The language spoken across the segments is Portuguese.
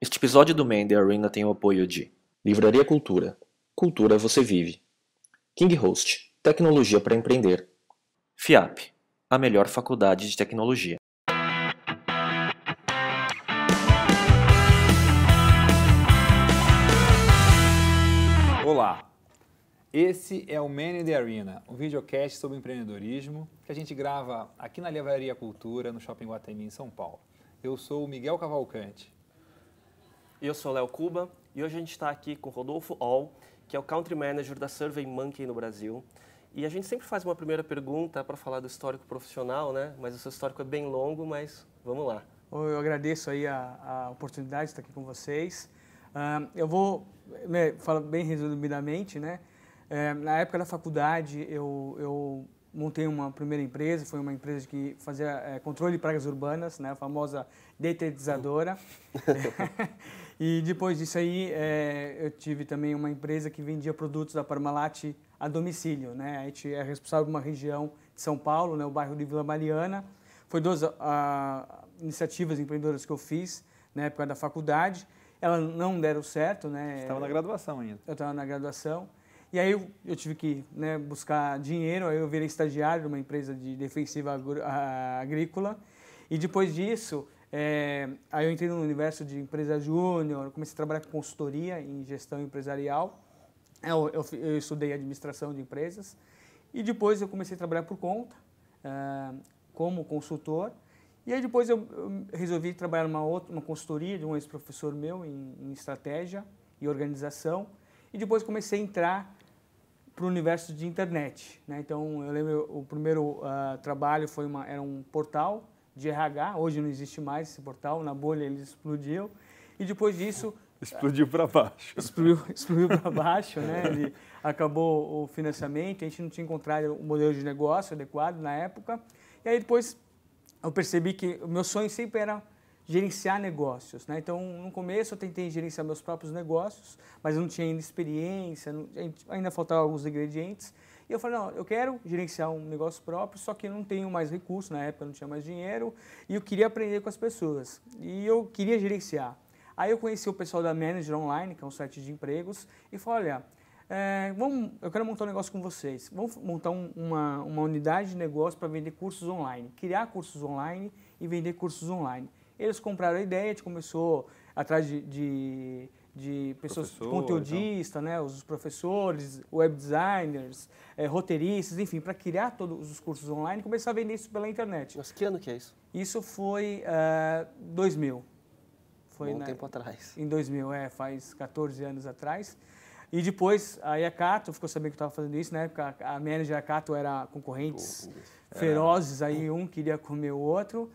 Este episódio do Man The Arena tem o apoio de Livraria Cultura. Cultura você vive. Kinghost. Tecnologia para empreender. FIAP. A melhor faculdade de tecnologia. Olá. Esse é o Man in the Arena, um videocast sobre empreendedorismo que a gente grava aqui na Livraria Cultura, no Shopping Guatemi, em São Paulo. Eu sou o Miguel Cavalcante eu sou Léo Cuba e hoje a gente está aqui com Rodolfo All, que é o Country Manager da Survey Monkey no Brasil. E a gente sempre faz uma primeira pergunta para falar do histórico profissional, né? Mas o seu histórico é bem longo, mas vamos lá. Eu agradeço aí a, a oportunidade de estar aqui com vocês. Uh, eu vou né, falar bem resumidamente, né? É, na época da faculdade, eu, eu montei uma primeira empresa, foi uma empresa que fazia é, controle de pragas urbanas, né? A famosa detetizadora. E depois disso aí, é, eu tive também uma empresa que vendia produtos da Parmalat a domicílio, né? A gente é responsável por uma região de São Paulo, né? O bairro de Vila Mariana. Foi duas a, ah, iniciativas empreendedoras que eu fiz na época da faculdade. Elas não deram certo, né? Você estava na graduação ainda. Eu estava na graduação. E aí eu, eu tive que né, buscar dinheiro, aí eu virei estagiário numa empresa de defensiva ah, agrícola. E depois disso, é, aí eu entrei no universo de empresa júnior, comecei a trabalhar com consultoria em gestão empresarial. É, eu, eu, eu, estudei administração de empresas e depois eu comecei a trabalhar por conta, uh, como consultor. E aí depois eu, eu resolvi trabalhar numa outra, uma consultoria de um ex-professor meu em, em, estratégia e organização. E depois comecei a entrar para o universo de internet. Né? Então eu lembro o primeiro uh, trabalho foi uma, era um portal de RH, hoje não existe mais esse portal, na bolha ele explodiu, e depois disso... Explodiu para baixo. Explodiu, explodiu para baixo, né? Ele acabou o financiamento, a gente não tinha encontrado um modelo de negócio adequado na época, e aí depois eu percebi que o meu sonho sempre era gerenciar negócios. Né? Então, no começo eu tentei gerenciar meus próprios negócios, mas eu não tinha ainda experiência, não, ainda faltavam alguns ingredientes. E eu falei, não, eu quero gerenciar um negócio próprio, só que eu não tenho mais recurso, na época eu não tinha mais dinheiro, e eu queria aprender com as pessoas. E eu queria gerenciar. Aí eu conheci o pessoal da Manager Online, que é um site de empregos, e falei, olha, é, vamos, eu quero montar um negócio com vocês. Vamos montar um, uma, uma unidade de negócio para vender cursos online, criar cursos online e vender cursos online. Eles compraram a ideia, a gente começou atrás de, de de pessoas Professor, conteudista, então. né, os professores, web designers, é, roteiristas, enfim, para criar todos os cursos online e começar a vender isso pela internet. Mas que ano que é isso? Isso foi uh, eh, 2000. Foi um tempo atrás. Em 2000, é, faz 14 anos atrás. E depois, aí a Cato ficou sabendo que eu estava fazendo isso, na né, época a manager da Cato era concorrentes ferozes, é. aí um queria comer o outro.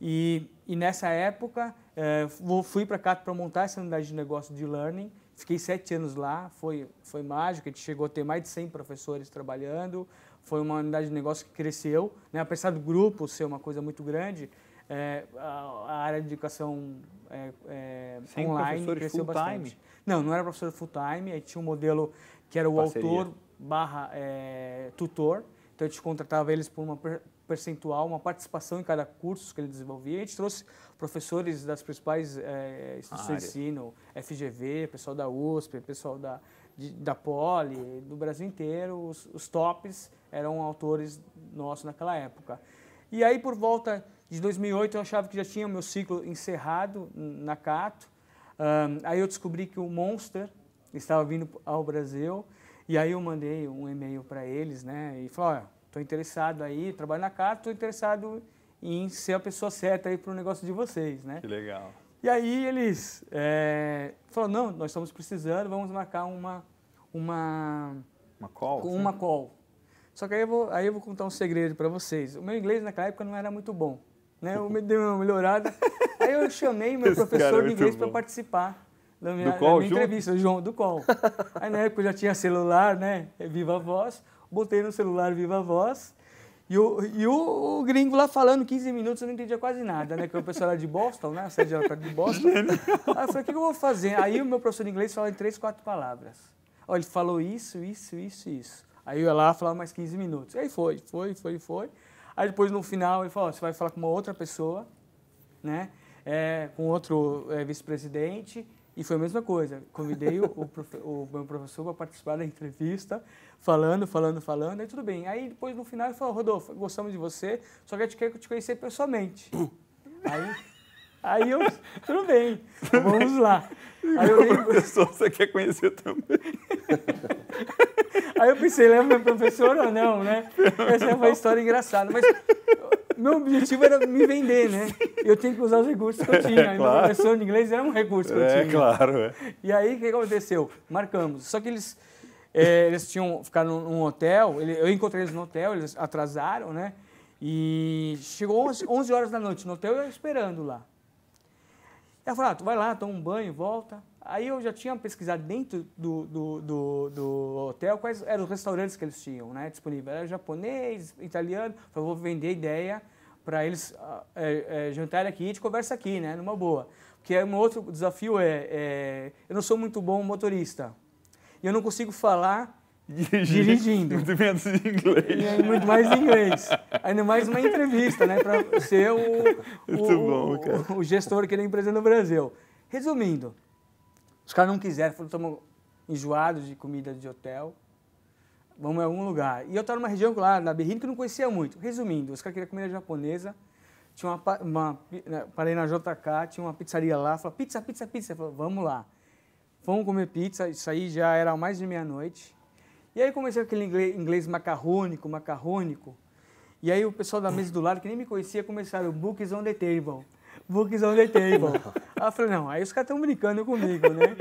E, e nessa época é, fui para cá para montar essa unidade de negócio de learning. Fiquei sete anos lá, foi, foi mágico. A gente chegou a ter mais de 100 professores trabalhando. Foi uma unidade de negócio que cresceu. Né? Apesar do grupo ser uma coisa muito grande, é, a, a, área de educação é, é online cresceu bastante. Time. Não, não era professor full time. Aí tinha um modelo que era o Parceria. autor barra é, tutor. Então, a gente contratava eles por uma percentual, uma participação em cada curso que ele desenvolvia. A gente trouxe professores das principais é, instituições de ensino, FGV, pessoal da USP, pessoal da, de, da Poli, do Brasil inteiro. Os, os tops eram autores nossos naquela época. E aí, por volta de 2008, eu achava que já tinha o meu ciclo encerrado na Cato. Um, aí eu descobri que o Monster estava vindo ao Brasil. E aí eu mandei um e-mail para eles, né? E falei, olha, estou interessado aí, trabalho na carta estou interessado em ser a pessoa certa aí para o negócio de vocês, né? Que legal. E aí eles é, falaram, não, nós estamos precisando, vamos marcar uma... Uma, uma call? Assim? Uma sim. call. Só que aí eu vou, aí eu vou contar um segredo para vocês. O meu inglês naquela época não era muito bom. Né? Eu me dei uma melhorada. Aí eu chamei meu Esse professor é de inglês para participar da minha, do call, da minha entrevista, João, do call. Aí na época eu já tinha celular, né? Viva a voz botei no celular Viva Voz. E, o, e o, gringo lá falando 15 minutos, eu não entendia quase nada, né? Porque o pessoal era de Boston, né? A sede era de Boston. Aí eu falei, o que eu vou fazer? Aí o meu professor de inglês falou em três, quatro palavras. Olha, ele falou isso, isso, isso, isso. Aí eu ia lá, falava mais 15 minutos. E aí foi, foi, foi, foi. Aí depois, no final, ele falou, você vai falar com uma outra pessoa, né? É, com outro é, vice-presidente, e foi a mesma coisa. Convidei o, o, meu professor para participar da entrevista, falando, falando, falando, e tudo bem. Aí depois no final ele falou: Rodolfo, gostamos de você, só que a gente quer te conhecer pessoalmente. aí, aí eu, tudo bem, vamos lá. Aí eu, professor, você quer conhecer também? aí eu pensei, lembra meu professor ou não, né? Essa foi é uma história engraçada. Mas meu objetivo era me vender, né? Eu tinha que usar os recursos que eu é, tinha. É, claro. A versão de inglês era é um recurso que eu é, tinha. É, claro. É. E aí, o que aconteceu? Marcamos. Só que eles, é, eles tinham ficado num hotel, eu encontrei eles no hotel, eles atrasaram, né? E chegou 11 horas da noite no hotel, eu esperando lá. Ela falou, ah, tu vai lá, toma um banho, volta. Aí eu já tinha pesquisado dentro do, do, do, do hotel quais eram os restaurantes que eles tinham né, disponíveis. Era japonês, italiano. Eu falei, vou vender ideia para eles ah, é, é, jantarem aqui e te conversa aqui, né, numa boa. Porque é um outro desafio é, é, eu não sou muito bom motorista. E eu não consigo falar dirigindo. Muito menos inglês. E muito mais inglês. Ainda mais uma entrevista, né? Para ser o, o, bom, o, gestor da é empresa no Brasil. Resumindo, os caras não quiseram, foram enjoados de comida de hotel. Vamos a algum lugar. E eu estava numa região lá, na Berrini, que eu não conhecia muito. Resumindo, os caras queriam comida japonesa. Tinha uma, uma, né, parei na JK, tinha uma pizzaria lá. Falei, pizza, pizza, pizza. Falei, vamos lá. Vamos comer pizza. Isso aí já era mais de meia-noite e aí comecei aquele inglês, inglês macarrônico, macarrônico. E aí o pessoal da mesa do lado, que nem me conhecia, começaram Books on the Table. Books on the Table. Aí eu falei, não, aí os caras estão brincando comigo, né?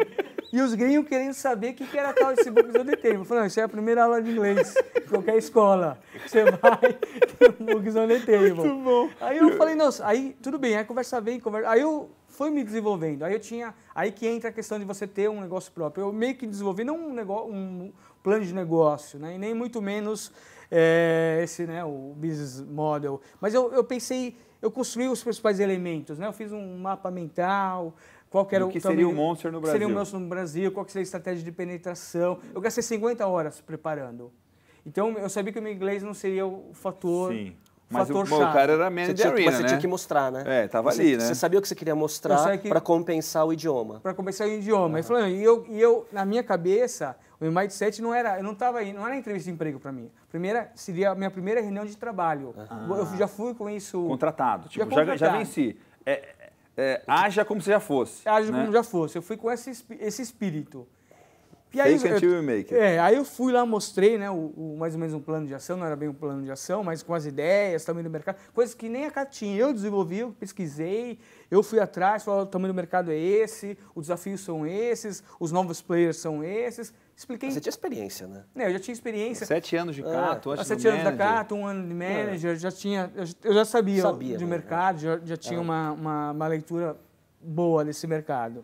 E os gringos querendo saber o que, que era tal esse Books on the Table. Eu falei, não, isso é a primeira aula de inglês, qualquer escola. Você vai ter um Books on the Table. Muito bom. Aí eu falei, não, aí tudo bem, aí conversa bem, conversa... Aí eu fui me desenvolvendo. Aí eu tinha, aí que entra a questão de você ter um negócio próprio. Eu meio que desenvolvi não um negócio, um, plano de negócio, né? E nem muito menos é, esse, né, o business model. Mas eu, eu pensei, eu construí os principais elementos, né? Eu fiz um mapa mental, qual que era o que seria o Monster no Brasil. Seria o Monster no Brasil, qual que seria a estratégia de penetração. Eu gastei 50 horas preparando. Então, eu sabia que o meu inglês não seria o fator Sim. Mas o, o cara era manager você tinha, arena, Mas você né? tinha que mostrar, né? É, tava você, ali, né? Você sabia o que você queria mostrar que... para compensar o idioma. Para compensar o idioma. Uhum. E, falando, e, eu, e eu, na minha cabeça, o meu mindset não era, eu não tava aí, não era entrevista de emprego para mim. Primeira seria a minha primeira reunião de trabalho. Uhum. Eu já fui com isso contratado, tipo, já, já, já venci. É, é, é, haja como se já fosse. Haja né? como já fosse. Eu fui com esse, esse espírito. E aí, Fake until you make it. É, aí eu fui lá, mostrei né, o, o, mais ou menos um plano de ação, não era bem um plano de ação, mas com as ideias, tamanho do mercado, coisas que nem a Cata tinha. Eu desenvolvi, eu pesquisei, eu fui atrás, falei, o tamanho do mercado é esse, os desafios são esses, os novos players são esses. Expliquei. Você tinha experiência, né? É, eu já tinha experiência. Sete anos de Cato, ah, antes Sete é anos manager. da Cato, um ano de ah. manager, é. já tinha, eu já sabia, sabia de né? mercado, já, já tinha ah. uma, uma, uma leitura boa desse mercado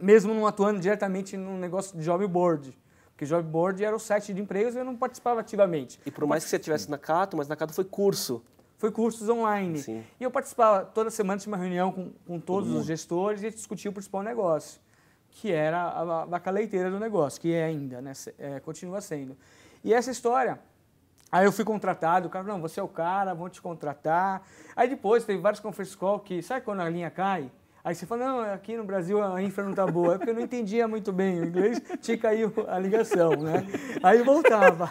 mesmo não atuando diretamente no negócio de job board. Porque job board era o site de empregos e eu não participava ativamente. E por mais que você estivesse na Cato, mas na Cato foi curso. Foi cursos online. Sim. E eu participava, toda semana tinha uma reunião com, com todos uhum. os gestores e a gente discutia o principal negócio, que era a, vaca leiteira do negócio, que é ainda, né? É, continua sendo. E essa história, Aí eu fui contratado, o cara, não, você é o cara, vão te contratar. Aí depois teve vários conference call que, sabe quando a linha cai? Aí você fala, não, aqui no Brasil a infra não tá boa. É porque eu não entendia muito bem o inglês, tinha caído a ligação, né? Aí voltava.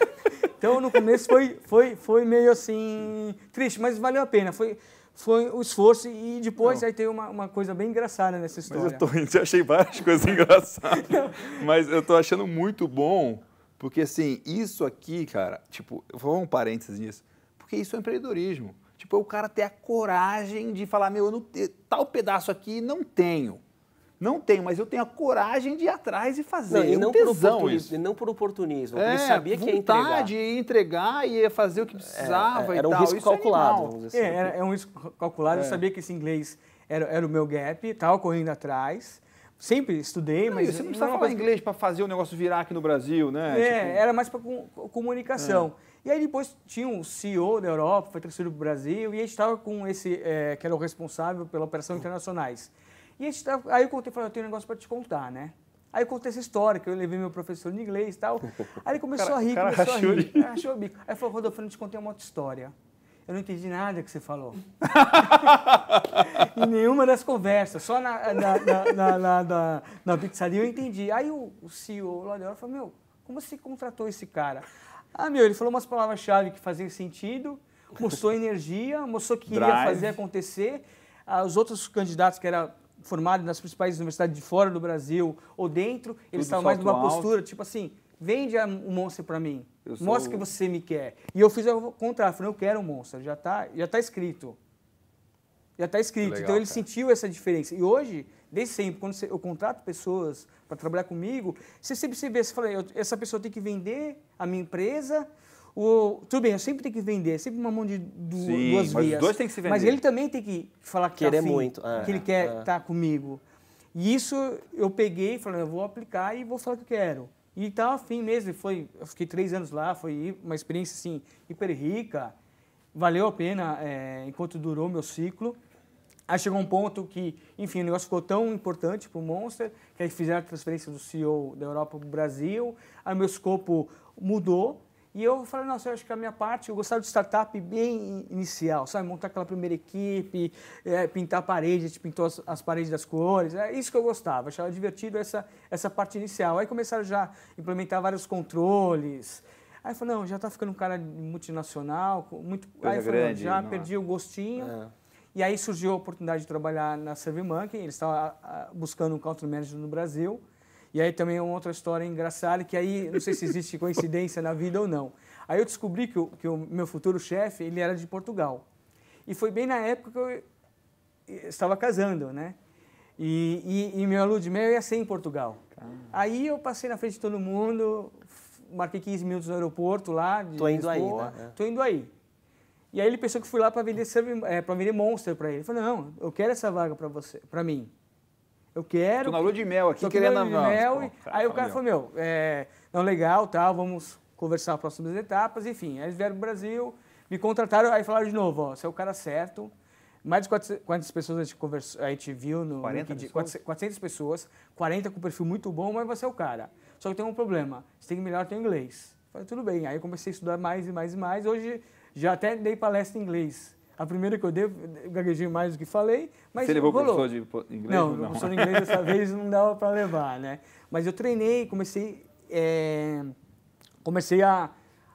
Então, no começo foi, foi, foi meio assim, triste, mas valeu a pena. Foi, foi o esforço e depois não. aí tem uma, uma coisa bem engraçada nessa história. Mas eu, tô, eu achei várias coisas engraçadas, mas eu estou achando muito bom, porque assim, isso aqui, cara, tipo, vou um parênteses nisso, porque isso é empreendedorismo. Tipo, o cara ter a coragem de falar, meu, eu não, tal pedaço aqui não tenho. Não tenho, mas eu tenho a coragem de ir atrás e fazer. Não, e, é não um tesão isso. e não por oportunismo. É, ele sabia que ia entregar. vontade, ia entregar, ia fazer o que é, é, precisava é, era, um risco isso calculado. É, é, era, é um risco calculado. Eu sabia que esse inglês era, era o meu gap, estava correndo atrás. Sempre estudei, não, mas... Você não precisava falar inglês para fazer o negócio virar aqui no Brasil, né? É, tipo... era mais para com, comunicação. É. E aí depois tinha um CEO da Europa, foi transferido para o Brasil, e a gente estava com esse, é, que era o responsável pela operação internacionais. E a gente tava, aí eu contei, falei, eu tenho um negócio para te contar, né? Aí eu contei essa história, que eu levei meu professor de inglês e tal. Aí ele começou cara, a rir, cara começou a rir. Achou o bico. Aí falou, Rodolfo, eu te contei uma outra história. Eu não entendi nada que você falou. em nenhuma das conversas, só na, na, na, na, na pizzaria eu entendi. Aí o, o CEO lá de hora falou, meu, como você contratou esse cara? Ah, meu, ele falou umas palavras-chave que faziam sentido, mostrou energia, mostrou que ia fazer acontecer. Ah, os outros candidatos que eram formados nas principais universidades de fora do Brasil ou dentro, eles estavam mais numa alto. postura, tipo assim, vende o um Monster para mim, mostra que você me quer. E eu fiz o contrário, falei, eu quero o um Monster, já está já tá escrito. Já está escrito. Então, Legal, então ele cara. sentiu essa diferença. E hoje, desde sempre, quando eu contrato pessoas para trabalhar comigo, você sempre se vê, você fala, essa pessoa tem que vender a minha empresa. Ou, tudo bem, eu sempre tenho que vender, é sempre uma mão de Sim, duas mas vias. Os dois têm que se vender. Mas ele também tem que falar que tá querer tá afim, muito, é, que ele quer estar é. tá comigo. E isso eu peguei, falei, eu vou aplicar e vou falar que eu quero. E estava tá afim mesmo, foi, eu fiquei três anos lá, foi uma experiência assim hiper rica, valeu a pena é, enquanto durou meu ciclo. Aí chegou um ponto que, enfim, o negócio ficou tão importante para o Monster, que aí fizeram a transferência do CEO da Europa para o Brasil, aí meu escopo mudou, e eu falei, nossa, eu acho que é a minha parte, eu gostava de startup bem inicial, sabe? Montar aquela primeira equipe, é, pintar a parede, a gente pintou as, as, paredes das cores, é isso que eu gostava, achava divertido essa, essa parte inicial. Aí começaram já a implementar vários controles. Aí eu falei, não, já tá ficando um cara multinacional, muito. Coisa aí eu falei, grande, já perdi é? o gostinho. É. E aí surgiu a oportunidade de trabalhar na SurveyMonkey, eles estavam ah, ah, buscando um country manager no Brasil. E aí também é uma outra história engraçada, que aí não sei se existe coincidência na vida ou não. Aí eu descobri que o, que o meu futuro chefe, ele era de Portugal. E foi bem na época que eu estava casando, né? E, e, e meu aluno de mel ia ser em Portugal. Caramba. Aí eu passei na frente de todo mundo, marquei 15 minutos no aeroporto lá. De Tô indo Lisboa, aí, né? É. Tô indo aí. E aí ele pensou que fui lá para vender, é, vender Monster para ele. Ele falou, não, eu quero essa vaga para você, para mim. Eu quero... Tô na lua de mel aqui, querendo a de Mel, e... Aí o cara falou, meu, é, não, legal, tal, vamos conversar as próximas etapas, enfim. Aí eles vieram pro Brasil, me contrataram, aí falaram de novo, ó, você é o cara certo. Mais de 400, pessoas a gente, conversou, a gente viu no... 40 pessoas? 400 pessoas, 40 com perfil muito bom, mas você é o cara. Só que tem um problema, você tem que melhorar o inglês. falei, tudo bem. Aí eu comecei a estudar mais e mais e mais. Hoje já até dei palestra em inglês. A primeira que eu dei, eu gaguejei mais do que falei, mas Você levou rolou. professor de inglês? Não, não? professor de inglês dessa vez não dava para levar, né? Mas eu treinei, comecei, é, comecei a,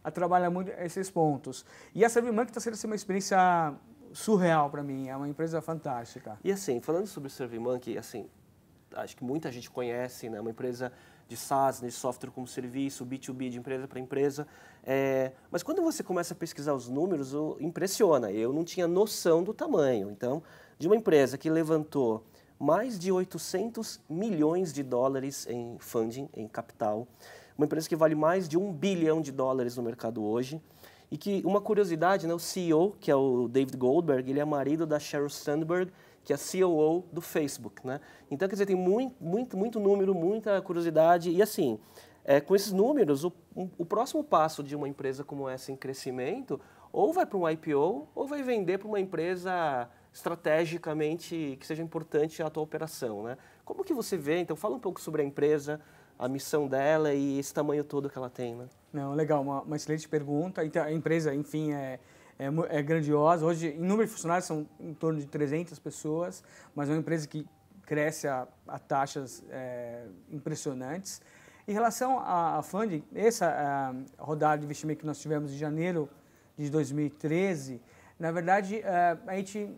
a trabalhar muito esses pontos. E a Servimank está sendo assim, uma experiência surreal para mim, é uma empresa fantástica. E assim, falando sobre o Servimank assim, acho que muita gente conhece, né? Uma empresa de SaaS, de software como serviço, B2B, de empresa para empresa. É, mas quando você começa a pesquisar os números, impressiona. Eu não tinha noção do tamanho. Então, de uma empresa que levantou mais de 800 milhões de dólares em funding, em capital, uma empresa que vale mais de um bilhão de dólares no mercado hoje, e que, uma curiosidade, né, o CEO, que é o David Goldberg, ele é marido da Sheryl Sandberg, que é CEO do Facebook, né? Então, quer dizer, tem muito, muito, muito número, muita curiosidade e assim, é, com esses números, o, o próximo passo de uma empresa como essa em crescimento ou vai para um IPO ou vai vender para uma empresa estrategicamente que seja importante a tua operação, né? Como que você vê? Então, fala um pouco sobre a empresa, a missão dela e esse tamanho todo que ela tem, né? Não, legal, uma, uma excelente pergunta. Então, a empresa, enfim, é, é, é grandiosa. Hoje, em número de funcionários, são em torno de 300 pessoas, mas é uma empresa que cresce a, a taxas é, impressionantes. Em relação a, a funding, essa a é, rodada de investimento que nós tivemos em janeiro de 2013, na verdade, é, a gente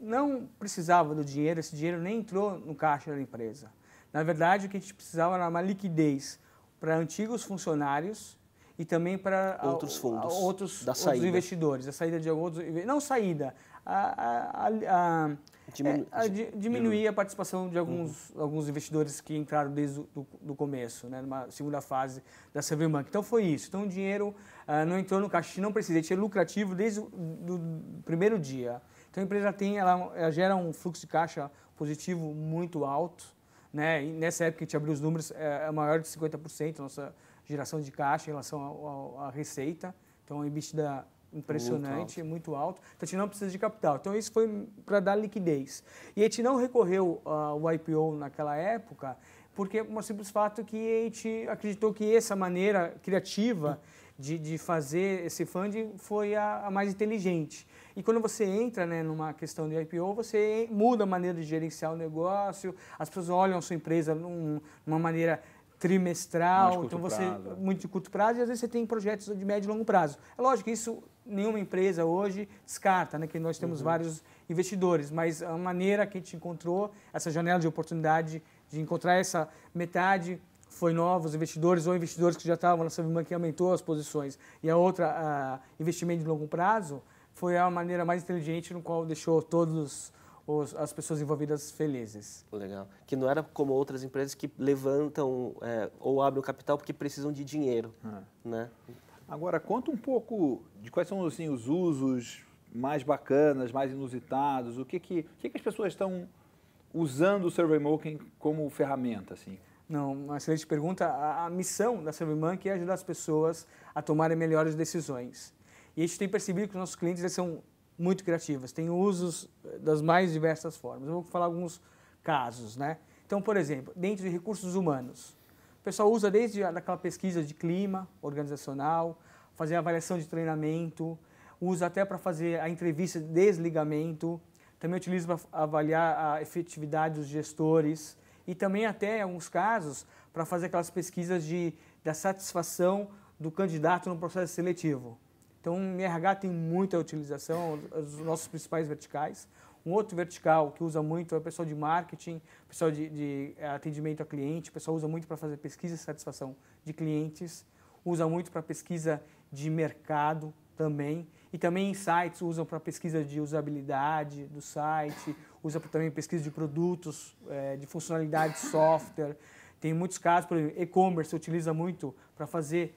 não precisava do dinheiro, esse dinheiro nem entrou no caixa da empresa. Na verdade, o que a gente precisava era uma liquidez para antigos funcionários e também para outros fundos, a, a outros, da outros investidores, a saída de alguns não saída, a, a Diminu é, di, diminuir a participação de uhum. alguns, uhum. alguns investidores que entraram desde o do, começo, né, numa segunda fase da Severbank. Então foi isso. Então o dinheiro uh, não entrou no caixa, não precisa, é lucrativo desde o do, do primeiro dia. Então a empresa tem, ela, ela gera um fluxo de caixa positivo muito alto. Né? nessa época que a gente abriu os números, é, é maior de 50% nossa geração de caixa em relação à receita. Então, o é EBITDA impressionante, muito alto. muito alto. Então, a gente não precisa de capital. Então, isso foi para dar liquidez. E a gente não recorreu ao ah, IPO naquela época, porque um simples fato que a gente acreditou que essa maneira criativa de, de fazer esse funding foi a, a mais inteligente. E quando você entra né, numa questão de IPO, você muda a maneira de gerenciar o negócio, as pessoas olham a sua empresa num, numa maneira trimestral, então você prazo. muito de curto prazo e às vezes você tem projetos de médio e longo prazo. É lógico que isso nenhuma empresa hoje descarta, né, que nós temos uhum. vários investidores, mas a maneira que a gente encontrou essa janela de oportunidade de encontrar essa metade foi novos investidores ou investidores que já estavam na Saviman que aumentou as posições e a outra investimento de longo prazo foi a maneira mais inteligente no qual deixou todos os, as pessoas envolvidas felizes. Legal. Que não era como outras empresas que levantam é, ou abrem o capital porque precisam de dinheiro, ah. né? Agora, conta um pouco de quais são assim, os usos mais bacanas, mais inusitados, o que, que, que, que as pessoas estão usando o SurveyMonkey como ferramenta? Assim? Não, uma excelente pergunta. A, a missão da SurveyMonkey é ajudar as pessoas a tomarem melhores decisões. E a gente tem percebido que os nossos clientes são muito criativas, têm usos eh, das mais diversas formas. Eu vou falar alguns casos, né? Então, por exemplo, dentro de recursos humanos, o pessoal usa desde aquela pesquisa de clima organizacional, fazer avaliação de treinamento, usa até para fazer a entrevista de desligamento, também utiliza para avaliar a efetividade dos gestores e também até, em alguns casos, para fazer aquelas pesquisas de, da satisfação do candidato no processo seletivo. Então, em RH tem muita utilização, os nossos principais verticais. Um outro vertical que usa muito é o pessoal de marketing, pessoal de, de eh, atendimento a cliente, o pessoal usa muito para fazer pesquisa de satisfação de clientes, usa muito para pesquisa de mercado também, e também sites usam para pesquisa de usabilidade do site, usa também pesquisa de produtos, eh, de funcionalidade de software. Tem muitos casos, por exemplo, e-commerce utiliza muito para fazer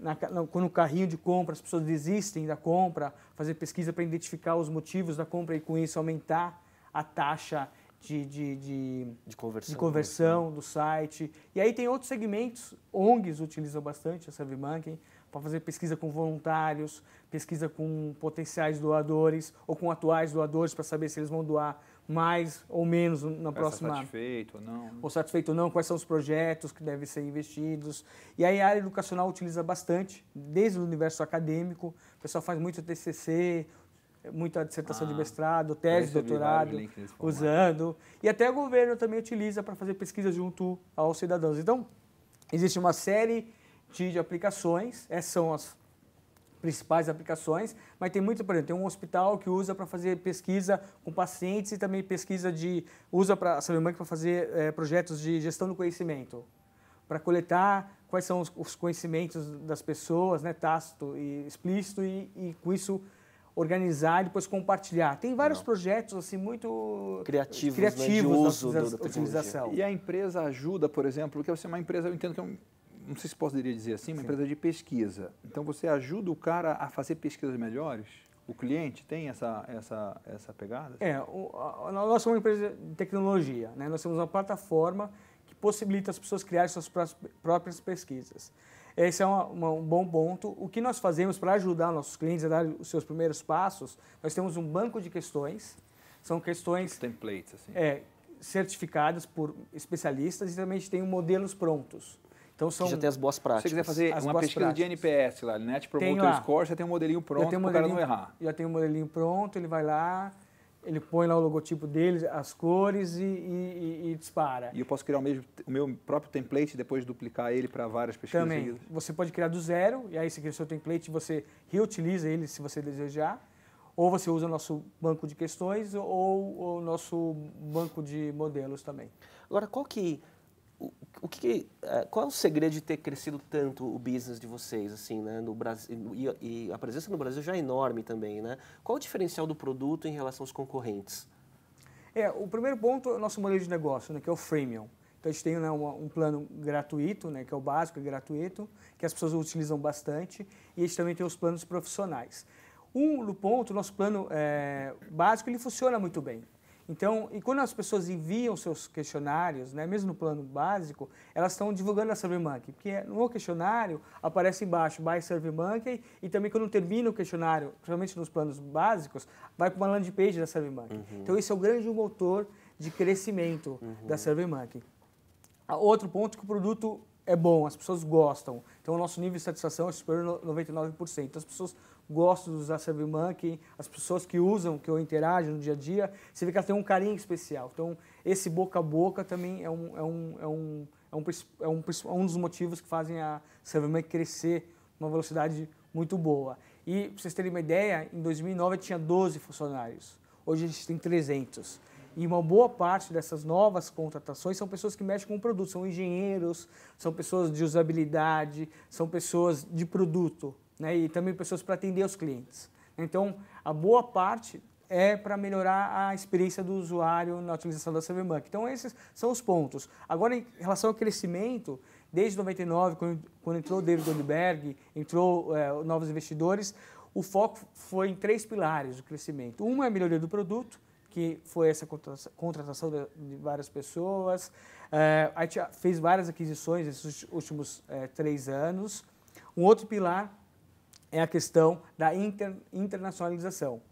na, no, no carrinho de compra as pessoas desistem da compra, fazer pesquisa para identificar os motivos da compra e com isso aumentar a taxa de, de, de, de conversão, de conversão do site. E aí tem outros segmentos, ONGs utilizam bastante a SurveyMonkey para fazer pesquisa com voluntários, pesquisa com potenciais doadores ou com atuais doadores para saber se eles vão doar mais ou menos na próxima. Ou satisfeito ou não. Né? Ou satisfeito ou não, quais são os projetos que devem ser investidos. E aí a área educacional utiliza bastante, desde o universo acadêmico, o pessoal faz muito TCC, muita dissertação ah, de mestrado, tese, doutorado, usando. E até o governo também utiliza para fazer pesquisa junto aos cidadãos. Então, existe uma série de, de aplicações, essas são as principais aplicações, mas tem muito, por exemplo, tem um hospital que usa para fazer pesquisa com pacientes e também pesquisa de usa para a Sabebank para fazer é, projetos de gestão do conhecimento, para coletar quais são os, os, conhecimentos das pessoas, né, tácito e explícito e, e com isso organizar e depois compartilhar. Tem vários Não. projetos assim muito criativos, criativos né, de uso da, da, da, utilização. E a empresa ajuda, por exemplo, porque você é uma empresa, eu entendo que é um não sei se poderia dizer assim, uma Sim. empresa de pesquisa. Então você ajuda o cara a fazer pesquisas melhores? O cliente tem essa, essa, essa pegada? É, o, a, nós somos uma empresa de tecnologia, né? nós temos uma plataforma que possibilita as pessoas criarem suas próprias pesquisas. Esse é uma, uma, um bom ponto. O que nós fazemos para ajudar nossos clientes a dar os seus primeiros passos, nós temos um banco de questões, são questões... Templates, assim. É, certificadas por especialistas e também a gente tem modelos prontos. Então são. Que já tem as boas práticas. Se você quiser fazer as uma pesquisa práticas. de NPS lá, Net né? Promoter lá. Score, você tem um modelinho pronto para o cara não errar. Já tem um modelinho pronto, ele vai lá, ele põe lá o logotipo dele, as cores e, e, e dispara. E eu posso criar o, mesmo, o meu próprio template e depois duplicar ele para várias pesquisas Também. Seguidas. Você pode criar do zero, e aí você cria o seu template, você reutiliza ele se você desejar. Ou você usa o nosso banco de questões ou o nosso banco de modelos também. Agora, qual que o que, é, qual é o segredo de ter crescido tanto o business de vocês assim né no Brasil e, e, a presença no Brasil já é enorme também né qual o diferencial do produto em relação aos concorrentes é o primeiro ponto é o nosso modelo de negócio né que é o freemium então a gente tem né, um, um plano gratuito né que é o básico é gratuito que as pessoas utilizam bastante e a gente também tem os planos profissionais um no ponto o nosso plano é, básico ele funciona muito bem então, e quando as pessoas enviam seus questionários, né, mesmo no plano básico, elas estão divulgando a SurveyMonkey, porque no questionário aparece embaixo by SurveyMonkey e também quando termina o questionário, principalmente nos planos básicos, vai para uma landing page da SurveyMonkey. Uhum. Então, esse é o grande motor de crescimento uhum. da SurveyMonkey. Ah, outro ponto é que o produto é bom, as pessoas gostam. Então, o nosso nível de satisfação é superior a 99%. Então, as pessoas gostam de usar Servimank, as pessoas que usam, que eu interajo no dia a dia, você vê que elas têm um carinho especial. Então, esse boca a boca também é um, é um, é um, é um, é um, é um dos motivos que fazem a Servimank crescer uma velocidade muito boa. E, para vocês terem uma ideia, em 2009 tinha 12 funcionários. Hoje a gente tem 300. E uma boa parte dessas novas contratações são pessoas que mexem com o produto, são engenheiros, são pessoas de usabilidade, são pessoas de produto, né? E também pessoas para atender os clientes. Então, a boa parte é para melhorar a experiência do usuário na utilização da Cyberbank. Então, esses são os pontos. Agora, em relação ao crescimento, desde 99, quando, quando entrou o David Goldberg, entrou é, novos investidores, o foco foi em três pilares do crescimento. Uma é a melhoria do produto, que foi essa contratação de várias pessoas. É, a gente fez várias aquisições nesses últimos é, três anos. Um outro pilar é a questão da inter, internacionalização.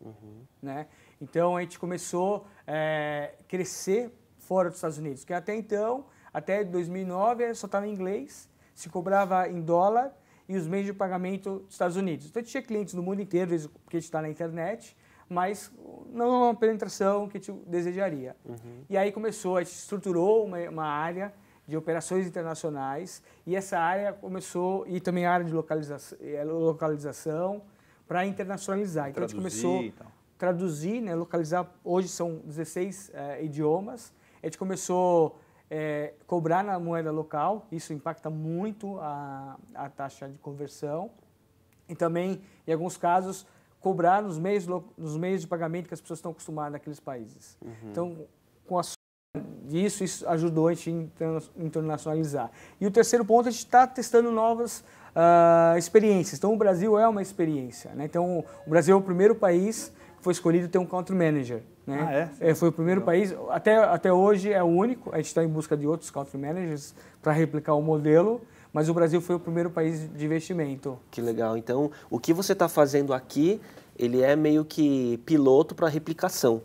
Uhum. Né? Então, a gente começou a é, crescer fora dos Estados Unidos, que até então, até 2009, só estava em inglês, se cobrava em dólar e os meios de pagamento dos Estados Unidos. Então, a gente tinha clientes no mundo inteiro, porque a gente está na internet, mas não é uma penetração que te desejaria. Uhum. E aí começou, a gente estruturou uma, uma, área de operações internacionais e essa área começou, e também a área de eh, localização, localização para internacionalizar. Então traduzir, a gente começou então. traduzir, né, localizar, hoje são 16 é, eh, idiomas, a gente começou é, cobrar na moeda local, isso impacta muito a, a taxa de conversão. E também, em alguns casos, cobrar nos meios, nos meios de pagamento que as pessoas estão acostumadas naqueles países. Uhum. Então, com a isso, isso ajudou a gente a internacionalizar. E o terceiro ponto, a gente está testando novas uh, experiências. Então, o Brasil é uma experiência. Né? Então, o Brasil é o primeiro país que foi escolhido ter um country manager. Né? Ah, é? é? Foi o primeiro país, até, até hoje é o único. A gente está em busca de outros country managers para replicar o modelo mas o Brasil foi o primeiro país de investimento. Que legal. Então, o que você está fazendo aqui, ele é meio que piloto para replicação,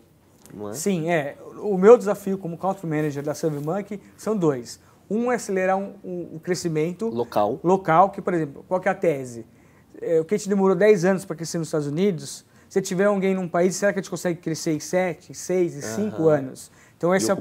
não é? Sim, é. O meu desafio como Country Manager da SurveyMonkey são dois. Um é acelerar um, um, um, crescimento local. local, que, por exemplo, qual que é a tese? É, o que a gente demorou 10 anos para crescer nos Estados Unidos, se tiver alguém num país, será que a gente consegue crescer em 7, 6, 5 anos? Então, essa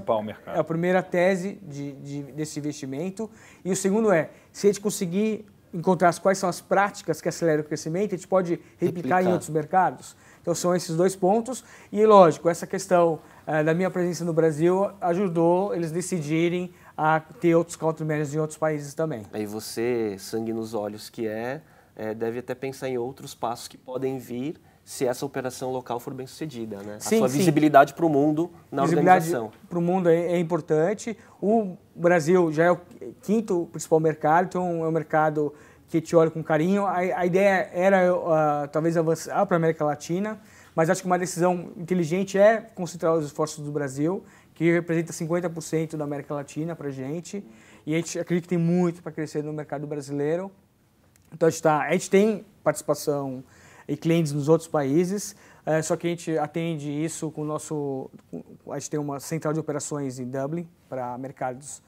é a primeira tese de, de, desse investimento. E o segundo é, se a gente conseguir encontrar quais são as práticas que aceleram o crescimento, a gente pode replicar, replicar. em outros mercados. Então, são esses dois pontos. E, lógico, essa questão é, da minha presença no Brasil ajudou eles decidirem a ter outros country managers em outros países também. Aí você, sangue nos olhos que é, é deve até pensar em outros passos que podem vir se essa operação local for bem sucedida, né? Sim, a sua sim. visibilidade para o mundo na visibilidade organização. Para o mundo é, é, importante. O Brasil já é o quinto principal mercado, então é um mercado que te olha com carinho. A, a ideia era uh, talvez avançar para a América Latina, mas acho que uma decisão inteligente é concentrar os esforços do Brasil, que representa 50% da América Latina para a gente, e a gente acredita que tem muito para crescer no mercado brasileiro. Então a gente, tá, a gente tem participação e clientes nos outros países. É, só que a gente atende isso com o nosso. Com, a gente tem uma central de operações em Dublin para mercados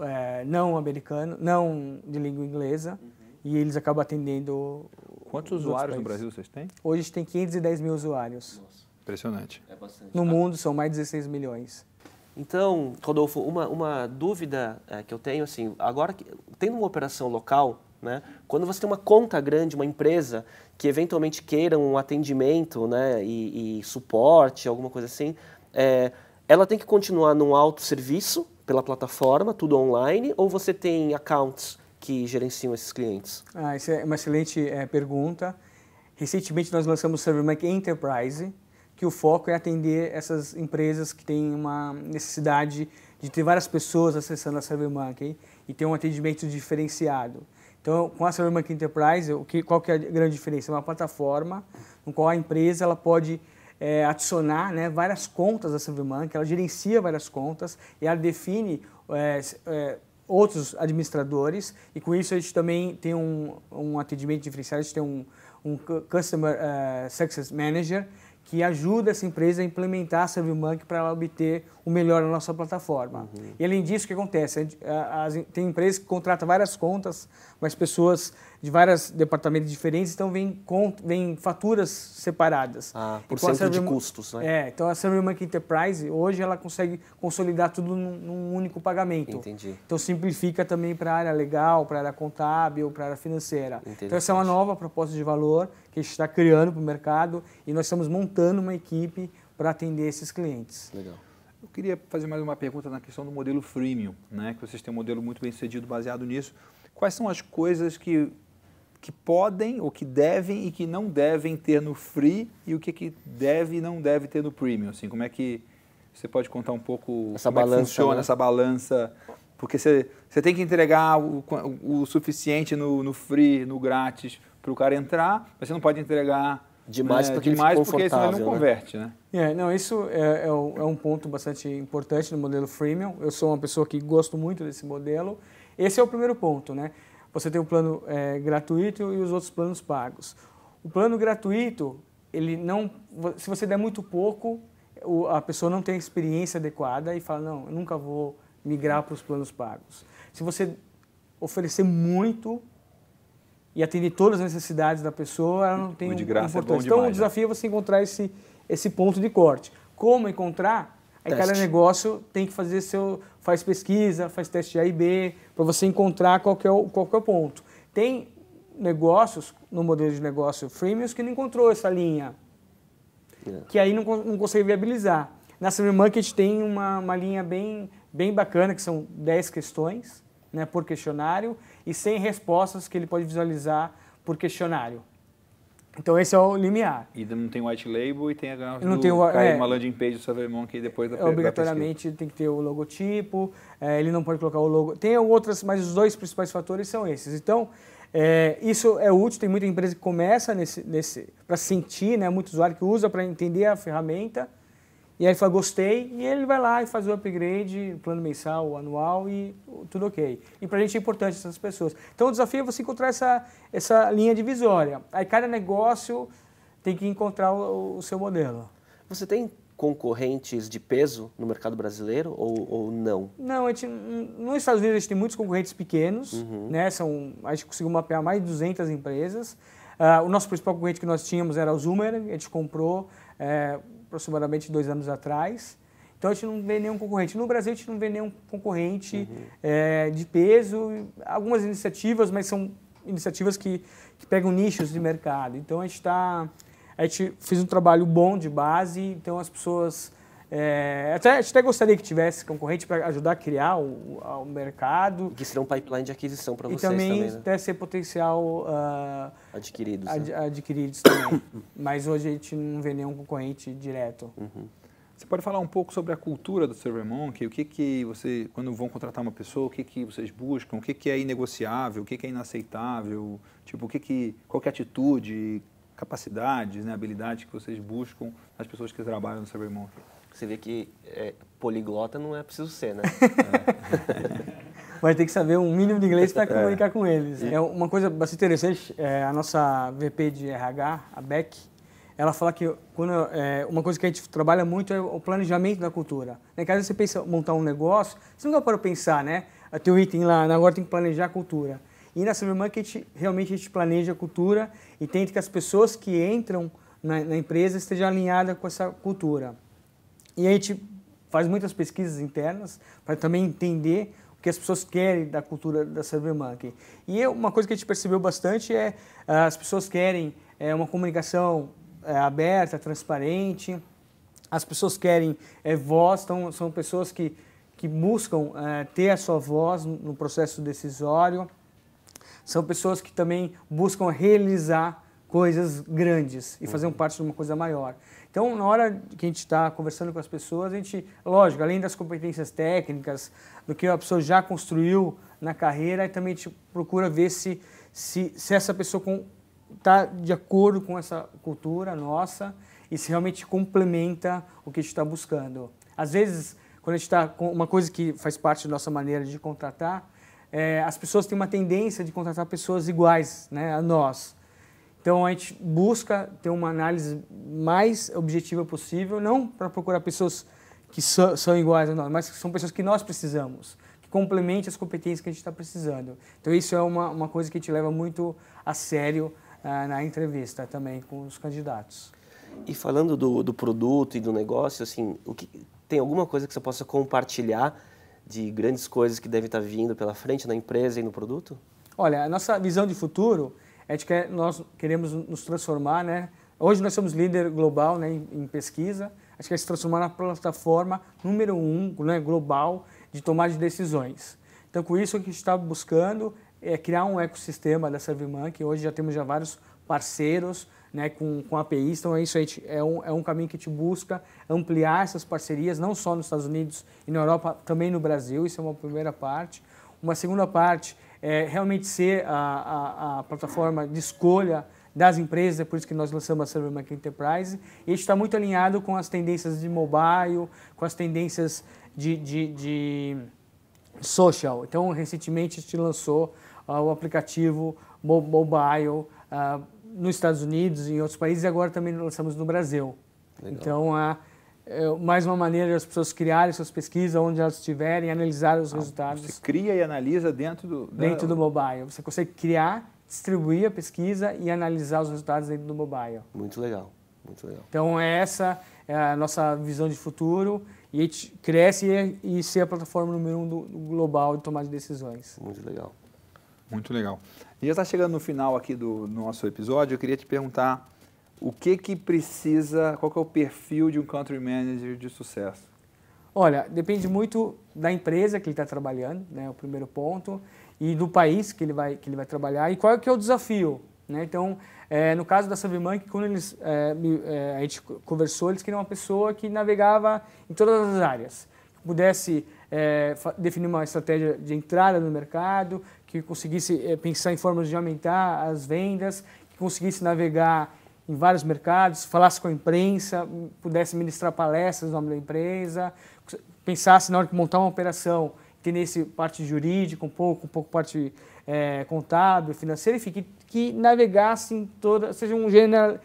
é, não americanos, não de língua inglesa, uhum. e eles acabam atendendo. Quantos usuários no Brasil vocês têm? Hoje a gente tem 510 mil usuários. Nossa. Impressionante. É bastante. No mundo são mais de 16 milhões. Então, Rodolfo, uma, uma dúvida é, que eu tenho, assim, agora que tendo uma operação local, né? Quando você tem uma conta grande, uma empresa que eventualmente queira um atendimento né, e, e suporte, alguma coisa assim, é, ela tem que continuar num alto serviço pela plataforma, tudo online, ou você tem accounts que gerenciam esses clientes? Ah, essa é uma excelente é, pergunta. Recentemente nós lançamos o ServiceMac Enterprise, que o foco é atender essas empresas que têm uma necessidade de ter várias pessoas acessando a ServiceMac e ter um atendimento diferenciado. Então, com a Ceramic Enterprise, o que, qual que é a grande diferença? É uma plataforma no qual a empresa ela pode é, adicionar né, várias contas da Silvermank, ela gerencia várias contas e ela define é, é, outros administradores e com isso a gente também tem um, um atendimento diferenciado, a gente tem um, um Customer uh, Success Manager que ajuda essa empresa a implementar a SurveyMonkey para ela obter o melhor na nossa plataforma. Uhum. E além disso, o que acontece? tem empresas que contratam várias contas, mas pessoas de vários departamentos diferentes, então vem, vem faturas separadas. Ah, por então, cento de custos, né? É, então a Cyberbank Enterprise, hoje ela consegue consolidar tudo num, num único pagamento. Entendi. Então simplifica também para a área legal, para a área contábil, para a área financeira. Então essa é uma nova proposta de valor que a gente está criando para o mercado e nós estamos montando uma equipe para atender esses clientes. Legal. Eu queria fazer mais uma pergunta na questão do modelo freemium, né? que vocês têm um modelo muito bem sucedido baseado nisso. Quais são as coisas que que podem, ou que devem e que não devem ter no free e o que, que deve e não deve ter no premium? Assim, como é que você pode contar um pouco essa como balança, é que funciona né? essa balança? Porque você, você tem que entregar o, o, suficiente no, no free, no grátis, para o cara entrar, mas você não pode entregar demais né, porque demais ele porque senão ele não né? converte, né? É, não, isso é, é, é, um ponto bastante importante no modelo freemium. Eu sou uma pessoa que gosto muito desse modelo. Esse é o primeiro ponto, né? Você tem o um plano é, gratuito e os outros planos pagos. O plano gratuito, ele não, se você der muito pouco, a pessoa não tem a experiência adequada e fala, não, eu nunca vou migrar para os planos pagos. Se você oferecer muito e atender todas as necessidades da pessoa, ela não tem o de graça é importância. É bom demais, então o né? desafio é você encontrar esse, esse ponto de corte. Como encontrar? Aí teste. cada negócio tem que fazer seu. faz pesquisa, faz teste A e B, para você encontrar qual é, o, qual é o ponto. Tem negócios, no modelo de negócio freemius, que não encontrou essa linha. É. Que aí não, não consegue viabilizar. Na Summer Market tem uma, uma linha bem, bem bacana, que são 10 questões né, por questionário e 100 respostas que ele pode visualizar por questionário. Então esse é o limiar. E não tem white label e tem a não do tem o, é, uma landing page do que depois da é, Obrigatoriamente da tem que ter o logotipo, é, ele não pode colocar o logo. Tem outras, mas os dois principais fatores são esses. Então, é, isso é útil, tem muita empresa que começa nesse, nesse para sentir, né, muito usuário que usa para entender a ferramenta, e aí ele fala, gostei, e ele vai lá e faz o upgrade, plano mensal, o anual e tudo ok. E para a gente é importante essas pessoas. Então o desafio é você encontrar essa, essa linha divisória. Aí cada negócio tem que encontrar o, o seu modelo. Você tem concorrentes de peso no mercado brasileiro ou, ou não? Não, a gente, nos Estados Unidos a gente tem muitos concorrentes pequenos, uhum. né? São, a gente conseguiu mapear mais de 200 empresas. Uh, o nosso principal concorrente que nós tínhamos era o Zoomer, a gente comprou. Eh, aproximadamente dois anos atrás. Então a gente não vê nenhum concorrente. No Brasil a gente não vê nenhum concorrente uhum. é, de peso, algumas iniciativas, mas são iniciativas que, que pegam nichos de mercado. Então a gente está. A gente fez um trabalho bom de base, então as pessoas é, até, até gostaria que tivesse concorrente para ajudar a criar o, o mercado. E que será um pipeline de aquisição para vocês também. E também, também né? ser potencial uh, adquiridos. Ad, né? Adquiridos também. Mas hoje a gente não vê nenhum concorrente direto. Uhum. Você pode falar um pouco sobre a cultura do ServerMonkey? O que que você, quando vão contratar uma pessoa, o que que vocês buscam? O que que é inegociável? O que que é inaceitável? Tipo, o que que, qual que é a atitude, capacidades, né, habilidades que vocês buscam nas pessoas que trabalham no ServerMonkey? Você vê que é, poliglota não é preciso ser, né? Vai ter que saber um mínimo de inglês para é. comunicar com eles. É uma coisa bastante interessante, é, a nossa VP de RH, a Beck, ela fala que quando, é, uma coisa que a gente trabalha muito é o planejamento da cultura. Né? Caso você pensa montar um negócio, você nunca para pensar, né? o ah, item lá, né, agora tem que planejar a cultura. E na Cybermarket, realmente a gente planeja a cultura e tenta que as pessoas que entram na, na empresa estejam alinhadas com essa cultura. E a gente faz muitas pesquisas internas para também entender o que as pessoas querem da cultura da cybermonkey. E é uma coisa que a gente percebeu bastante é ah, as pessoas querem é, uma comunicação é, aberta, transparente, as pessoas querem voz, então, são pessoas que, que buscam ter a sua voz no processo decisório, são pessoas que também buscam realizar coisas grandes e fazer uhum. parte de uma coisa maior. Então, na hora que a gente está conversando com as pessoas, a gente, lógico, além das competências técnicas, do que a pessoa já construiu na carreira, também a gente procura ver se, se, se essa pessoa está de acordo com essa cultura nossa e se realmente complementa o que a gente está buscando. Às vezes, quando a gente está com uma coisa que faz parte da nossa maneira de contratar, é, as pessoas têm uma tendência de contratar pessoas iguais né, a nós. Então a gente busca ter uma análise mais objetiva possível, não para procurar pessoas que so, são iguais a nós, mas que são pessoas que nós precisamos, que complementem as competências que a gente está precisando. Então isso é uma, uma coisa que a gente leva muito a sério ah, na entrevista também com os candidatos. E falando do, do produto e do negócio, assim, o que, tem alguma coisa que você possa compartilhar de grandes coisas que devem estar tá vindo pela frente na empresa e no produto? Olha, a nossa visão de futuro a é gente quer, nós queremos nos transformar, né? Hoje nós somos líder global né, em, em pesquisa, a gente quer é se transformar na plataforma número um né, global de tomada de decisões. Então, com isso, o que a gente está buscando é criar um ecossistema da Serviman, que hoje já temos já vários parceiros né, com, com APIs. Então, é isso gente é um, é um caminho que a gente busca ampliar essas parcerias, não só nos Estados Unidos e na Europa, também no Brasil. Isso é uma primeira parte. Uma segunda parte é, realmente ser a, a, a, plataforma de escolha das empresas, é por isso que nós lançamos a Cyberbank Enterprise. E está muito alinhado com as tendências de mobile, com as tendências de, de, de social. Então, recentemente, a gente lançou uh, o aplicativo mobile uh, nos Estados Unidos e em outros países, e agora também lançamos no Brasil. Legal. Então, a uh, é, mais uma maneira de as pessoas criarem suas pesquisas, onde elas estiverem, analisar os ah, resultados. Você cria e analisa dentro do... Da... Dentro do mobile. Você consegue criar, distribuir a pesquisa e analisar os resultados dentro do mobile. Muito legal, muito legal. Então, essa é a nossa visão de futuro e a gente cresce e, e ser a plataforma número um do, do global de tomada de decisões. Muito legal. Muito legal. E já está chegando no final aqui do nosso episódio, eu queria te perguntar o que que precisa, qual que é o perfil de um country manager de sucesso? Olha, depende muito da empresa que ele está trabalhando, né, o primeiro ponto, e do país que ele vai, que ele vai trabalhar, e qual é que é o desafio. Né? Então, é, no caso da Savimank, quando eles, é, é, a gente conversou, eles queriam uma pessoa que navegava em todas as áreas, que pudesse é, definir uma estratégia de entrada no mercado, que conseguisse é, pensar em formas de aumentar as vendas, que conseguisse navegar em vários mercados, falasse com a imprensa, pudesse ministrar palestras no nome da empresa, pensasse na hora de montar uma operação, que nesse parte jurídica um pouco, um pouco parte é, contábil, financeira, enfim, que, que navegasse em toda, seja um general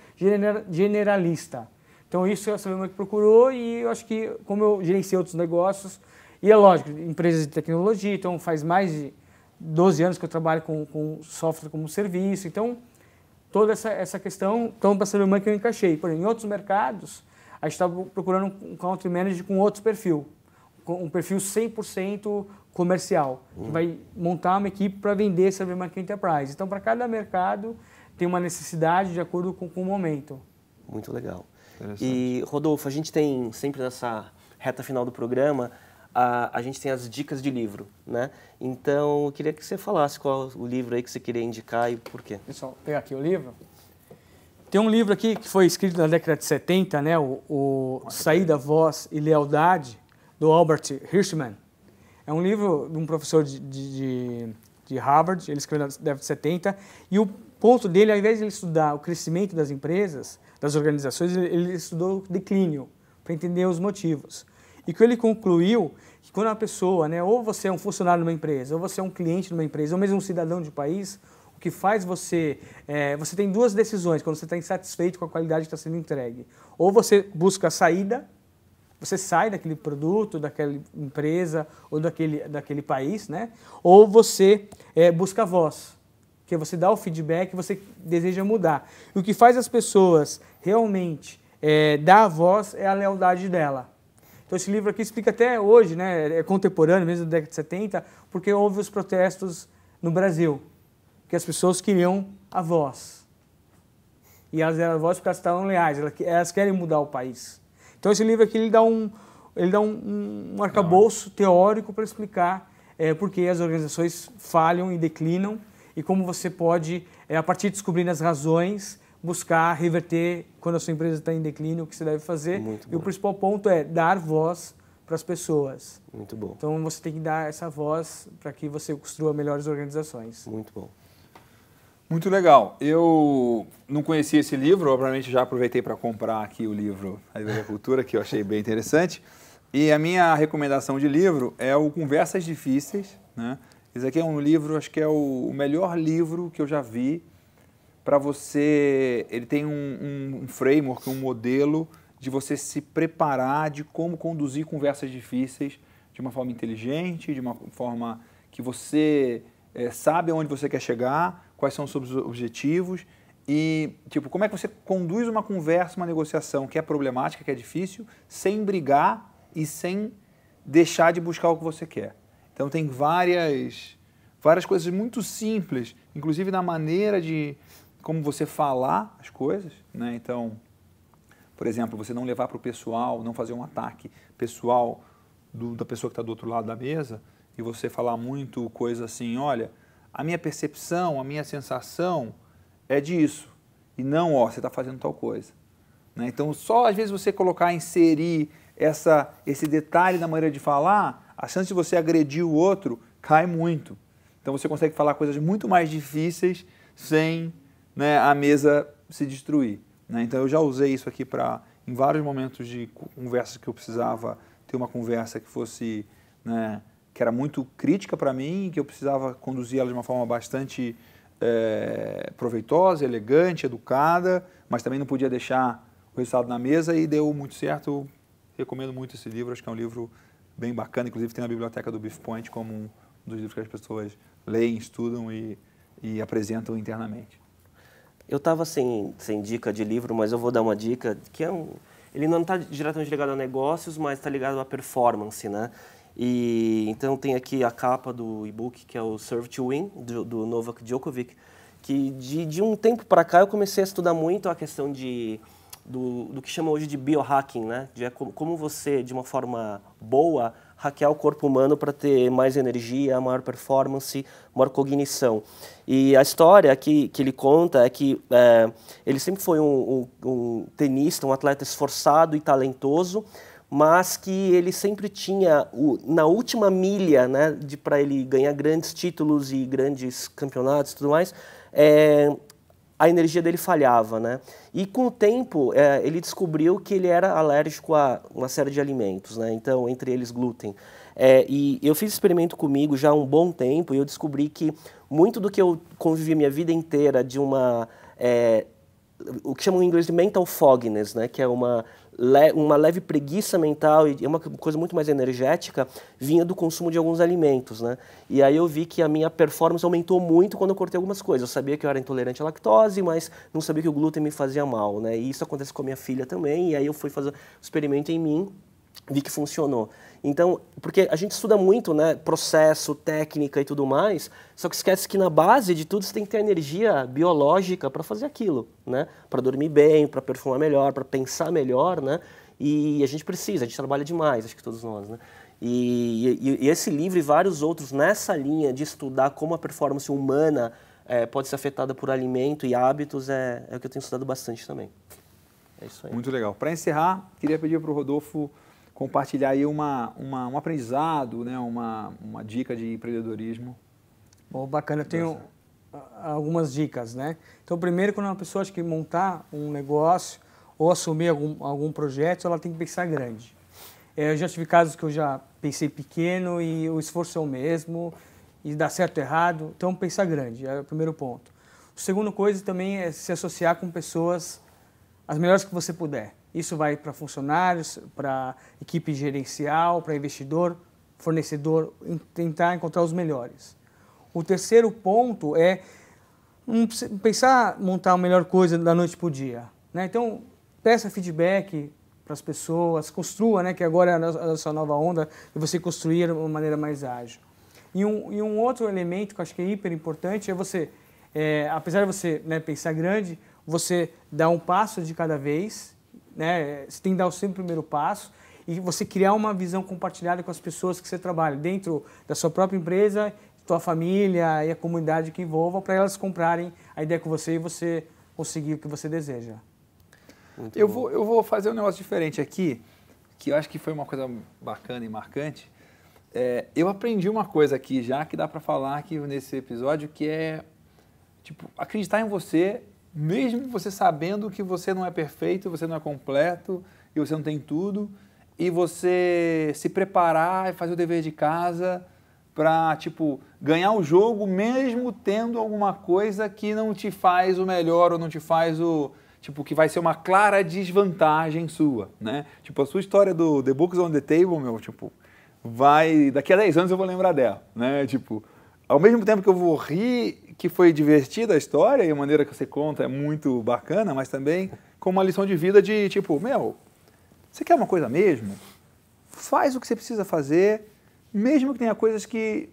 generalista. Então isso essa é minha que procurou e eu acho que como eu gerenciei outros negócios, e é lógico, empresas de tecnologia, então faz mais de 12 anos que eu trabalho com, com software como serviço, então toda essa, essa questão então para saber irmã que eu encaixei. Por exemplo, em outros mercados, a gente estava procurando um country manager com outro perfil, um perfil 100% comercial, uhum. que hum. vai montar uma equipe para vender essa market enterprise. Então, para cada mercado, tem uma necessidade de acordo com, com o momento. Muito legal. E, Rodolfo, a gente tem sempre nessa reta final do programa a, a gente tem as dicas de livro, né? Então, eu queria que você falasse qual o livro aí que você queria indicar e por quê. pessoal, eu pegar aqui o livro. Tem um livro aqui que foi escrito na década de 70, né? O, o Saída, Voz e Lealdade, do Albert Hirschman. É um livro de um professor de, de, de Harvard, ele escreveu na década de 70, e o ponto dele, ao invés de ele estudar o crescimento das empresas, das organizações, ele estudou o declínio, para entender os motivos. E que ele concluiu que quando uma pessoa, né, ou você é um funcionário de uma empresa, ou você é um cliente de uma empresa, ou mesmo um cidadão de um país, o que faz você. É, você tem duas decisões quando você está insatisfeito com a qualidade que está sendo entregue. Ou você busca a saída, você sai daquele produto, daquela empresa ou daquele, daquele país, né? Ou você é, busca a voz, que é você dá o feedback, você deseja mudar. E o que faz as pessoas realmente é, dar a voz é a lealdade dela. Então esse livro aqui explica até hoje, né, é contemporâneo mesmo da década de 70, porque houve os protestos no Brasil, que as pessoas queriam a voz. E elas eram a voz porque elas estavam leais, elas querem mudar o país. Então esse livro aqui ele dá um, ele dá um, um arcabouço teórico para explicar é, por que as organizações falham e declinam e como você pode, é, a partir de descobrir as razões, buscar reverter quando a sua empresa está em declínio, o que você deve fazer. Muito e bom. o principal ponto é dar voz para as pessoas. Muito bom. Então você tem que dar essa voz para que você construa melhores organizações. Muito bom. Muito legal. Eu não conhecia esse livro, obviamente já aproveitei para comprar aqui o livro A da Cultura, que eu achei bem interessante. E a minha recomendação de livro é o Conversas Difíceis. Né? Esse aqui é um livro, acho que é o melhor livro que eu já vi para você. Ele tem um, um framework, um modelo de você se preparar de como conduzir conversas difíceis de uma forma inteligente, de uma forma que você é, sabe aonde você quer chegar, quais são os seus objetivos e, tipo, como é que você conduz uma conversa, uma negociação que é problemática, que é difícil, sem brigar e sem deixar de buscar o que você quer. Então tem várias várias coisas muito simples, inclusive na maneira de como você falar as coisas, né? Então, por exemplo, você não levar para o pessoal, não fazer um ataque pessoal do, da pessoa que está do outro lado da mesa e você falar muito coisa assim, olha, a minha percepção, a minha sensação é disso e não, ó, você está fazendo tal coisa. Né? Então, só às vezes você colocar, inserir essa, esse detalhe na maneira de falar, a chance de você agredir o outro cai muito. Então você consegue falar coisas muito mais difíceis sem né, a mesa se destruir. Né? Então eu já usei isso aqui para em vários momentos de conversas que eu precisava ter uma conversa que fosse né, que era muito crítica para mim, que eu precisava conduzir ela de uma forma bastante é, proveitosa, elegante, educada, mas também não podia deixar o resultado na mesa e deu muito certo. recomendo muito esse livro, acho que é um livro bem bacana, inclusive tem na biblioteca do Beef Point como um dos livros que as pessoas leem, estudam e, e apresentam internamente. Eu estava sem, sem dica de livro, mas eu vou dar uma dica que é um, ele não está diretamente ligado a negócios, mas está ligado à performance, né? E então tem aqui a capa do e-book que é o Serve to Win do, do Novak Djokovic, que de, de um tempo para cá eu comecei a estudar muito a questão de do, do que chama hoje de biohacking, né? De é como você de uma forma boa hackear o corpo humano para ter mais energia, maior performance, maior cognição. E a história que, que ele conta é que é, ele sempre foi um, um, um tenista, um atleta esforçado e talentoso, mas que ele sempre tinha o, na última milha, né, de para ele ganhar grandes títulos e grandes campeonatos e tudo mais, é, a energia dele falhava, né? E com o tempo é, ele descobriu que ele era alérgico a uma série de alimentos, né? Então, entre eles glúten. É, e eu fiz experimento comigo já há um bom tempo e eu descobri que muito do que eu convivi minha vida inteira de uma é, o que chamam em inglês de mental fogness, né? Que é uma le uma leve preguiça mental e é uma coisa muito mais energética vinha do consumo de alguns alimentos, né? E aí eu vi que a minha performance aumentou muito quando eu cortei algumas coisas. Eu sabia que eu era intolerante à lactose, mas não sabia que o glúten me fazia mal, né? E isso acontece com a minha filha também, e aí eu fui fazer o um experimento em mim vi que funcionou. Então, porque a gente estuda muito, né, processo, técnica e tudo mais, só que esquece que na base de tudo você tem que ter energia biológica para fazer aquilo, né? Para dormir bem, para performar melhor, para pensar melhor, né? E a gente precisa, a gente trabalha demais, acho que todos nós, né? E, e, e esse livro e vários outros nessa linha de estudar como a performance humana é, pode ser afetada por alimento e hábitos é, é o que eu tenho estudado bastante também. É isso aí. Muito legal. Para encerrar, queria pedir para o Rodolfo compartilhar aí uma, uma, um aprendizado, né? uma, uma dica de empreendedorismo. Bom, bacana, eu tenho algumas dicas, né? Então, primeiro, quando uma pessoa acha que montar um negócio ou assumir algum, algum projeto, ela tem que pensar grande. É, eu já tive casos que eu já pensei pequeno e o esforço é o mesmo, e dá certo ou errado, então pensar grande é o primeiro ponto. O segundo coisa também é se associar com pessoas as melhores que você puder. Isso vai para funcionários, para equipe gerencial, para investidor, fornecedor, tentar encontrar os melhores. O terceiro ponto é um, pensar montar a melhor coisa da noite para o dia. Né? Então, peça feedback para as pessoas, construa, né, que agora é a sua nova onda, e você construir de uma maneira mais ágil. E um, e um outro elemento que eu acho que é hiper importante é você, é, apesar de você né, pensar grande, você dá um passo de cada vez né? Você tem que dar o seu primeiro passo e você criar uma visão compartilhada com as pessoas que você trabalha, dentro da sua própria empresa, sua família e a comunidade que envolva, para elas comprarem a ideia com você e você conseguir o que você deseja. Muito eu bom. vou, eu vou fazer um negócio diferente aqui, que eu acho que foi uma coisa bacana e marcante. É, eu aprendi uma coisa aqui já que dá para falar aqui nesse episódio, que é tipo acreditar em você mesmo você sabendo que você não é perfeito, você não é completo e você não tem tudo, e você se preparar e fazer o dever de casa para, tipo, ganhar o jogo mesmo tendo alguma coisa que não te faz o melhor ou não te faz o, tipo, que vai ser uma clara desvantagem sua, né? Tipo, a sua história do The Books on the Table, meu, tipo, vai... Daqui a 10 anos eu vou lembrar dela, né? Tipo, ao mesmo tempo que eu vou rir, que foi divertida a história e a maneira que você conta é muito bacana, mas também com uma lição de vida de tipo, meu, você quer uma coisa mesmo? Faz o que você precisa fazer, mesmo que tenha coisas que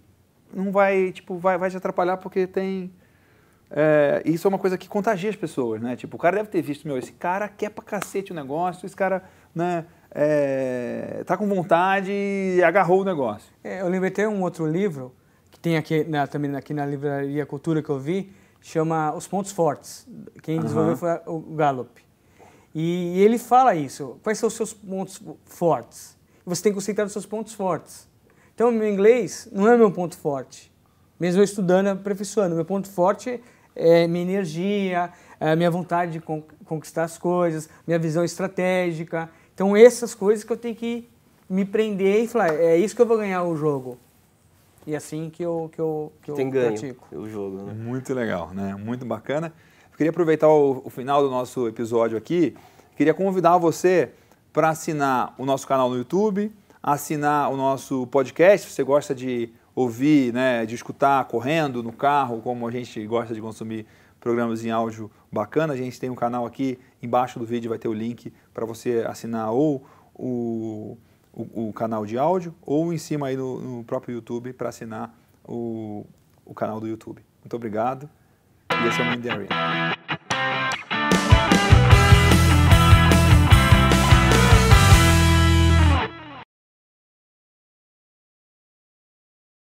não vai, tipo, vai, vai te atrapalhar porque tem... É, isso é uma coisa que contagia as pessoas, né? Tipo, o cara deve ter visto, meu, esse cara quer pra cacete o negócio, esse cara, né, é, tá com vontade e agarrou o negócio. É, eu lembrei um outro livro tem aqui na, também aqui na Livraria Cultura que eu vi, chama Os Pontos Fortes. Quem uhum. desenvolveu foi o Gallup. E, e, ele fala isso. Quais são os seus pontos fortes? Você tem que concentrar nos seus pontos fortes. Então, meu inglês não é meu ponto forte. Mesmo eu estudando, eu professorando, meu ponto forte é minha energia, é minha vontade de conquistar as coisas, minha visão estratégica. Então, essas coisas que eu tenho que me prender e falar, é isso que eu vou ganhar o jogo. E é assim que eu, que eu, que eu Tem ganho pratico. o jogo. Né? Muito legal, né? Muito bacana. Eu queria aproveitar o, o final do nosso episódio aqui. Queria convidar você para assinar o nosso canal no YouTube, assinar o nosso podcast. Se você gosta de ouvir, né, de escutar correndo no carro, como a gente gosta de consumir programas em áudio bacana. A gente tem um canal aqui embaixo do vídeo, vai ter o link para você assinar ou o o, o, canal de áudio ou em cima aí no, no próprio YouTube para assinar o, o canal do YouTube. Muito obrigado e esse é o Mindy Arena.